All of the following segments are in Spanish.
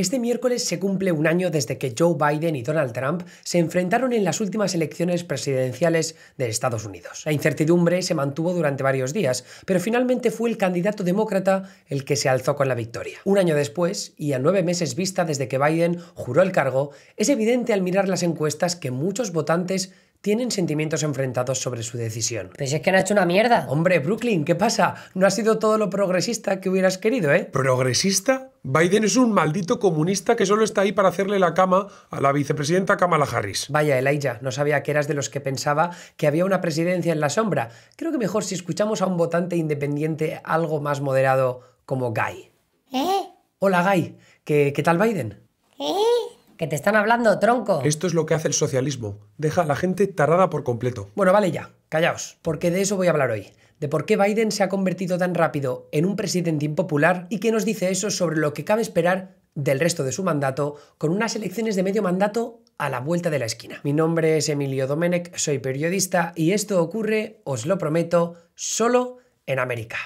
Este miércoles se cumple un año desde que Joe Biden y Donald Trump se enfrentaron en las últimas elecciones presidenciales de Estados Unidos. La incertidumbre se mantuvo durante varios días, pero finalmente fue el candidato demócrata el que se alzó con la victoria. Un año después, y a nueve meses vista desde que Biden juró el cargo, es evidente al mirar las encuestas que muchos votantes tienen sentimientos enfrentados sobre su decisión. Pero pues es que han hecho una mierda. Hombre, Brooklyn, ¿qué pasa? No ha sido todo lo progresista que hubieras querido, ¿eh? ¿Progresista? Biden es un maldito comunista que solo está ahí para hacerle la cama a la vicepresidenta Kamala Harris. Vaya, Elijah, no sabía que eras de los que pensaba que había una presidencia en la sombra. Creo que mejor si escuchamos a un votante independiente algo más moderado como Guy. ¿Eh? Hola, Guy. ¿Qué, qué tal Biden? ¿Eh? Que te están hablando, tronco. Esto es lo que hace el socialismo. Deja a la gente tarrada por completo. Bueno, vale ya. Callaos, porque de eso voy a hablar hoy. De por qué Biden se ha convertido tan rápido en un presidente impopular y qué nos dice eso sobre lo que cabe esperar del resto de su mandato con unas elecciones de medio mandato a la vuelta de la esquina. Mi nombre es Emilio Domenech, soy periodista y esto ocurre, os lo prometo, solo en América.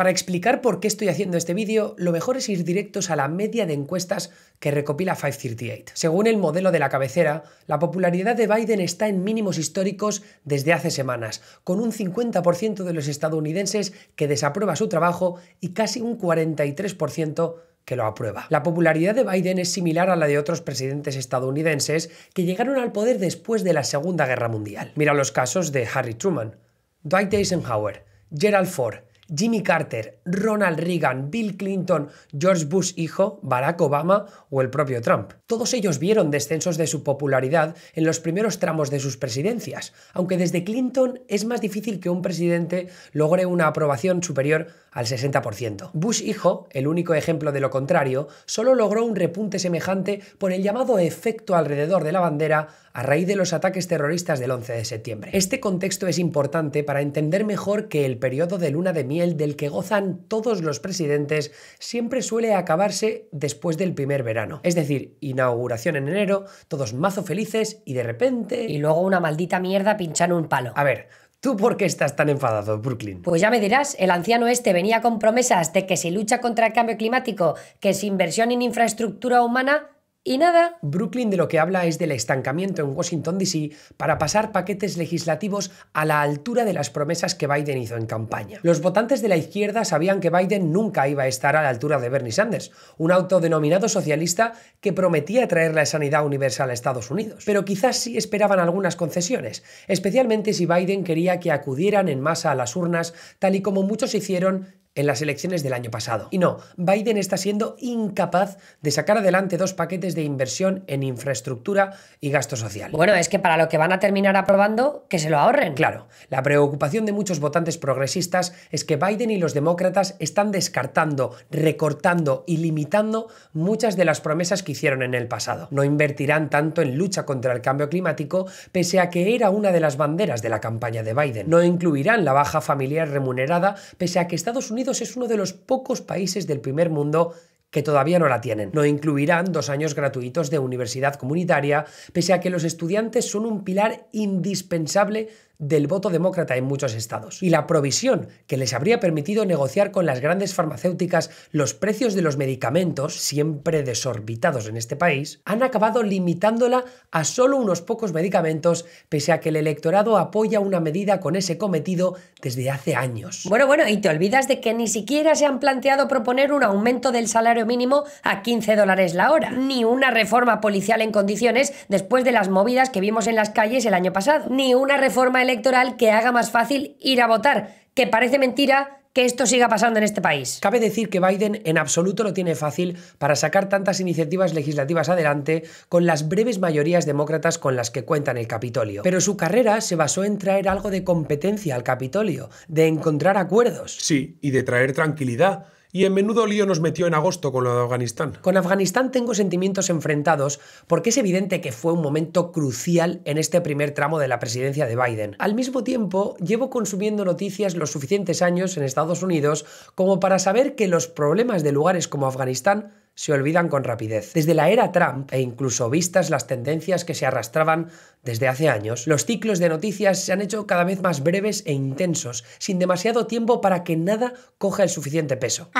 Para explicar por qué estoy haciendo este vídeo, lo mejor es ir directos a la media de encuestas que recopila 538. Según el modelo de la cabecera, la popularidad de Biden está en mínimos históricos desde hace semanas, con un 50% de los estadounidenses que desaprueba su trabajo y casi un 43% que lo aprueba. La popularidad de Biden es similar a la de otros presidentes estadounidenses que llegaron al poder después de la Segunda Guerra Mundial. Mira los casos de Harry Truman, Dwight Eisenhower, Gerald Ford, Jimmy Carter, Ronald Reagan, Bill Clinton, George Bush hijo, Barack Obama o el propio Trump. Todos ellos vieron descensos de su popularidad en los primeros tramos de sus presidencias, aunque desde Clinton es más difícil que un presidente logre una aprobación superior al 60%. Bush hijo, el único ejemplo de lo contrario, solo logró un repunte semejante por el llamado efecto alrededor de la bandera a raíz de los ataques terroristas del 11 de septiembre. Este contexto es importante para entender mejor que el periodo de luna de miel del que gozan todos los presidentes siempre suele acabarse después del primer verano. Es decir, inauguración en enero, todos mazo felices y de repente... Y luego una maldita mierda pinchando un palo. A ver, ¿Tú por qué estás tan enfadado, Brooklyn? Pues ya me dirás, el anciano este venía con promesas de que si lucha contra el cambio climático, que si inversión en infraestructura humana, y nada, Brooklyn de lo que habla es del estancamiento en Washington, D.C. para pasar paquetes legislativos a la altura de las promesas que Biden hizo en campaña. Los votantes de la izquierda sabían que Biden nunca iba a estar a la altura de Bernie Sanders, un autodenominado socialista que prometía traer la sanidad universal a Estados Unidos. Pero quizás sí esperaban algunas concesiones, especialmente si Biden quería que acudieran en masa a las urnas, tal y como muchos hicieron en las elecciones del año pasado. Y no, Biden está siendo incapaz de sacar adelante dos paquetes de inversión en infraestructura y gasto social. Bueno, es que para lo que van a terminar aprobando, que se lo ahorren. Claro, la preocupación de muchos votantes progresistas es que Biden y los demócratas están descartando, recortando y limitando muchas de las promesas que hicieron en el pasado. No invertirán tanto en lucha contra el cambio climático, pese a que era una de las banderas de la campaña de Biden. No incluirán la baja familiar remunerada, pese a que Estados Unidos es uno de los pocos países del primer mundo que todavía no la tienen. No incluirán dos años gratuitos de universidad comunitaria, pese a que los estudiantes son un pilar indispensable del voto demócrata en muchos estados. Y la provisión que les habría permitido negociar con las grandes farmacéuticas los precios de los medicamentos, siempre desorbitados en este país, han acabado limitándola a solo unos pocos medicamentos, pese a que el electorado apoya una medida con ese cometido desde hace años. Bueno, bueno, y te olvidas de que ni siquiera se han planteado proponer un aumento del salario mínimo a 15 dólares la hora, ni una reforma policial en condiciones después de las movidas que vimos en las calles el año pasado, ni una reforma electoral electoral que haga más fácil ir a votar, que parece mentira que esto siga pasando en este país. Cabe decir que Biden en absoluto lo tiene fácil para sacar tantas iniciativas legislativas adelante con las breves mayorías demócratas con las que cuentan el Capitolio. Pero su carrera se basó en traer algo de competencia al Capitolio, de encontrar acuerdos. Sí, y de traer tranquilidad y en menudo lío nos metió en agosto con lo de Afganistán. Con Afganistán tengo sentimientos enfrentados porque es evidente que fue un momento crucial en este primer tramo de la presidencia de Biden. Al mismo tiempo, llevo consumiendo noticias los suficientes años en Estados Unidos como para saber que los problemas de lugares como Afganistán se olvidan con rapidez. Desde la era Trump, e incluso vistas las tendencias que se arrastraban desde hace años, los ciclos de noticias se han hecho cada vez más breves e intensos, sin demasiado tiempo para que nada coja el suficiente peso.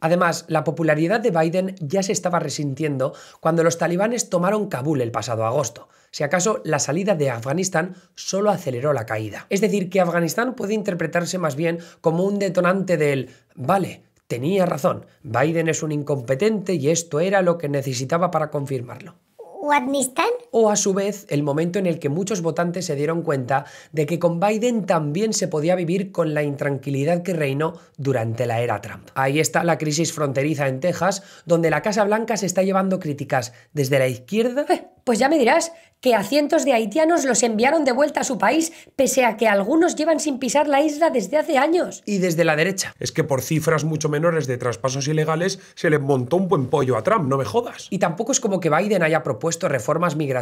Además, la popularidad de Biden ya se estaba resintiendo cuando los talibanes tomaron Kabul el pasado agosto. Si acaso, la salida de Afganistán solo aceleró la caída. Es decir, que Afganistán puede interpretarse más bien como un detonante del, vale, Tenía razón, Biden es un incompetente y esto era lo que necesitaba para confirmarlo o a su vez el momento en el que muchos votantes se dieron cuenta de que con Biden también se podía vivir con la intranquilidad que reinó durante la era Trump. Ahí está la crisis fronteriza en Texas, donde la Casa Blanca se está llevando críticas desde la izquierda. Eh, pues ya me dirás que a cientos de haitianos los enviaron de vuelta a su país, pese a que algunos llevan sin pisar la isla desde hace años. Y desde la derecha. Es que por cifras mucho menores de traspasos ilegales se le montó un buen pollo a Trump, no me jodas. Y tampoco es como que Biden haya propuesto reformas migratorias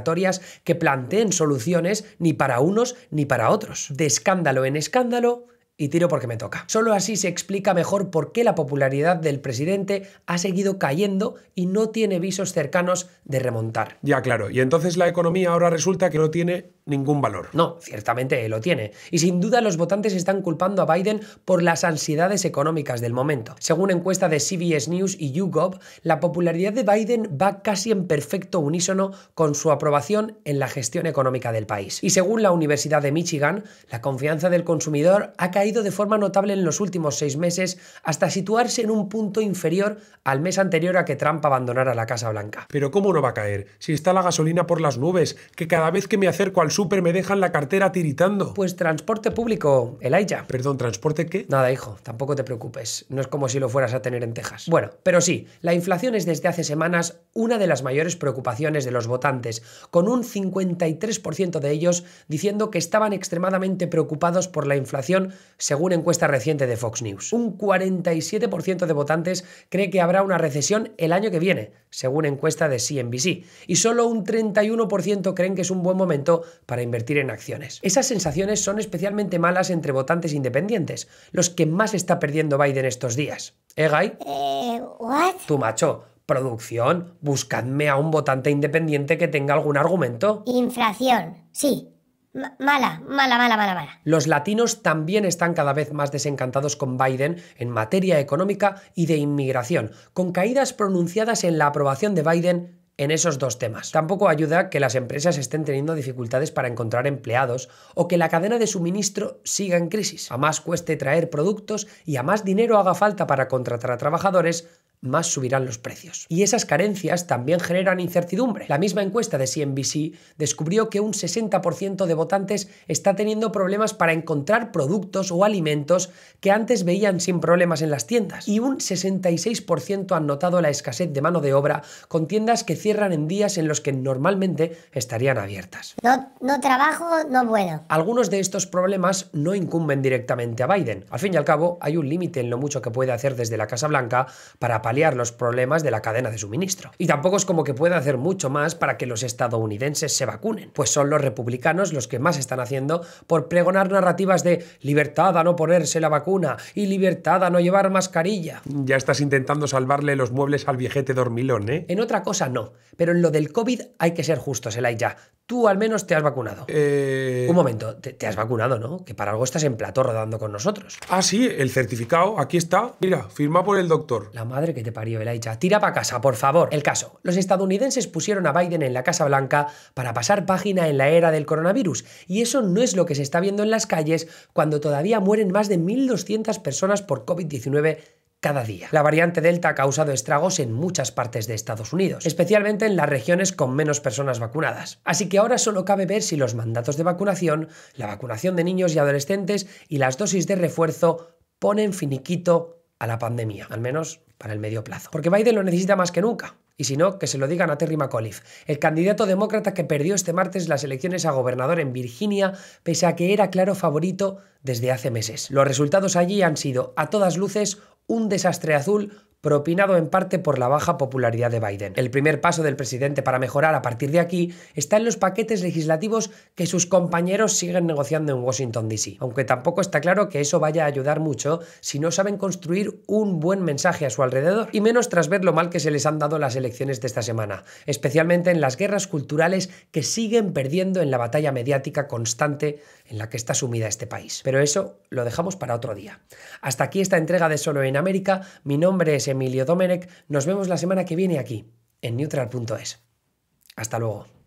que planteen soluciones ni para unos ni para otros. De escándalo en escándalo, y tiro porque me toca. Solo así se explica mejor por qué la popularidad del presidente ha seguido cayendo y no tiene visos cercanos de remontar. Ya claro, y entonces la economía ahora resulta que no tiene ningún valor. No, ciertamente lo tiene. Y sin duda los votantes están culpando a Biden por las ansiedades económicas del momento. Según encuesta de CBS News y YouGov, la popularidad de Biden va casi en perfecto unísono con su aprobación en la gestión económica del país. Y según la Universidad de Michigan, la confianza del consumidor ha caído de forma notable en los últimos seis meses hasta situarse en un punto inferior al mes anterior a que Trump abandonara la Casa Blanca. Pero ¿cómo no va a caer? Si está la gasolina por las nubes, que cada vez que me acerco al súper me dejan la cartera tiritando. Pues transporte público, el Elaya. Perdón, ¿transporte qué? Nada, hijo, tampoco te preocupes. No es como si lo fueras a tener en Texas. Bueno, pero sí, la inflación es desde hace semanas una de las mayores preocupaciones de los votantes, con un 53% de ellos diciendo que estaban extremadamente preocupados por la inflación, según encuesta reciente de Fox News. Un 47% de votantes cree que habrá una recesión el año que viene, según encuesta de CNBC, y solo un 31% creen que es un buen momento para invertir en acciones. Esas sensaciones son especialmente malas entre votantes independientes, los que más está perdiendo Biden estos días. ¿Eh, Guy? Eh, what? Tu macho, producción, buscadme a un votante independiente que tenga algún argumento. Inflación, sí, Mala, mala, mala, mala, mala. Los latinos también están cada vez más desencantados con Biden en materia económica y de inmigración, con caídas pronunciadas en la aprobación de Biden en esos dos temas. Tampoco ayuda que las empresas estén teniendo dificultades para encontrar empleados o que la cadena de suministro siga en crisis. A más cueste traer productos y a más dinero haga falta para contratar a trabajadores, más subirán los precios. Y esas carencias también generan incertidumbre. La misma encuesta de CNBC descubrió que un 60% de votantes está teniendo problemas para encontrar productos o alimentos que antes veían sin problemas en las tiendas. Y un 66% han notado la escasez de mano de obra con tiendas que cierran en días en los que normalmente estarían abiertas. No, no trabajo, no bueno Algunos de estos problemas no incumben directamente a Biden. Al fin y al cabo, hay un límite en lo mucho que puede hacer desde la Casa Blanca para paliar los problemas de la cadena de suministro. Y tampoco es como que pueda hacer mucho más para que los estadounidenses se vacunen, pues son los republicanos los que más están haciendo por pregonar narrativas de libertad a no ponerse la vacuna y libertad a no llevar mascarilla. Ya estás intentando salvarle los muebles al viejete dormilón, ¿eh? En otra cosa no, pero en lo del COVID hay que ser justos, hay ya. Tú al menos te has vacunado. Eh, Un momento, te, has vacunado, ¿no? Que para algo estás en plató rodando con nosotros. Ah, sí, el certificado, aquí está. Mira, firma por el doctor. La madre que te parió, Elaicha. Tira para casa, por favor. El caso. Los estadounidenses pusieron a Biden en la Casa Blanca para pasar página en la era del coronavirus. Y eso no es lo que se está viendo en las calles cuando todavía mueren más de 1.200 personas por COVID-19 cada día. La variante Delta ha causado estragos en muchas partes de Estados Unidos, especialmente en las regiones con menos personas vacunadas. Así que ahora solo cabe ver si los mandatos de vacunación, la vacunación de niños y adolescentes y las dosis de refuerzo ponen finiquito a la pandemia, al menos para el medio plazo. Porque Biden lo necesita más que nunca y si no, que se lo digan a Terry McAuliffe, el candidato demócrata que perdió este martes las elecciones a gobernador en Virginia, pese a que era claro favorito desde hace meses. Los resultados allí han sido, a todas luces, un desastre azul propinado en parte por la baja popularidad de Biden. El primer paso del presidente para mejorar a partir de aquí está en los paquetes legislativos que sus compañeros siguen negociando en Washington, D.C. Aunque tampoco está claro que eso vaya a ayudar mucho si no saben construir un buen mensaje a su alrededor, y menos tras ver lo mal que se les han dado las elecciones de esta semana, especialmente en las guerras culturales que siguen perdiendo en la batalla mediática constante en la que está sumida este país. Pero eso lo dejamos para otro día. Hasta aquí esta entrega de Solo en América. Mi nombre es Emilio Domenech. Nos vemos la semana que viene aquí, en neutral.es. Hasta luego.